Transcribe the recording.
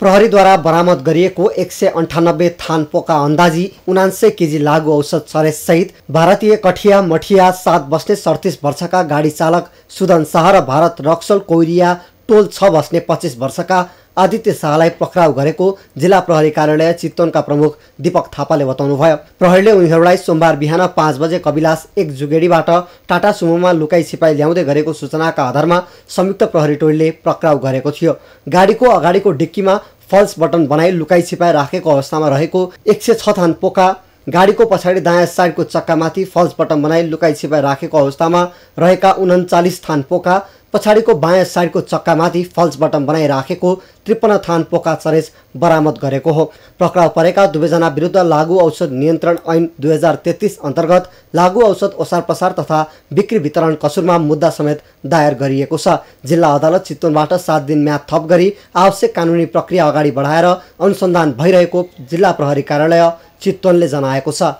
प्रहरीद्वारा बरामद गरिएको एक सय अन्ठानब्बे थान पोका अन्दाजी उनान्सय केजी लागु औषध सरेससहित भारतीय कठिया मठिया सात बस्ने सडतिस वर्षका गाडी चालक सुदन शाह र भारत रक्सल कोइरिया टोल छ बस्ने पच्चिस वर्षका आदित्य शाहलाई पक्राउ गरेको जिल्ला प्रहरी कार्यालय चितवनका प्रमुख दीपक थापाले बताउनुभयो प्रहरीले उनीहरूलाई सोमबार बिहान पाँच बजे कविलास एक जुगेडीबाट टाटा सुमोमा लुकाई छिपाई ल्याउँदै गरेको सूचनाका आधारमा संयुक्त प्रहरी टोलीले पक्राउ गरेको थियो गाडीको अगाडिको डिक्कीमा फल्स बटन बनाई लुकाई छिपाई राखेको अवस्थामा रहेको एक सय छ थान पोका गाडीको पछाडि दायाँ साइडको चक्कामाथि फल्स बटन बनाई लुकाई छिपाई राखेको अवस्थामा रहेका उन्चालिस थान पोका पछाडिको बायाँ साइडको चक्कामाथि फल्स बटन बनाइराखेको त्रिपन्न थान पोका चरेस बरामद गरेको हो पक्राउ परेका दुवैजना विरुद्ध लागु औषध नियन्त्रण ऐन दुई हजार तेत्तिस अन्तर्गत लागु औषध ओसार पसार तथा बिक्री वितरण कसुरमा मुद्दा समेत दायर गरिएको छ जिल्ला अदालत चितवनबाट सात दिन म्याद थप गरी आवश्यक कानुनी प्रक्रिया अगाडि बढाएर अनुसन्धान भइरहेको जिल्ला प्रहरी कार्यालय चितवनले जनाएको छ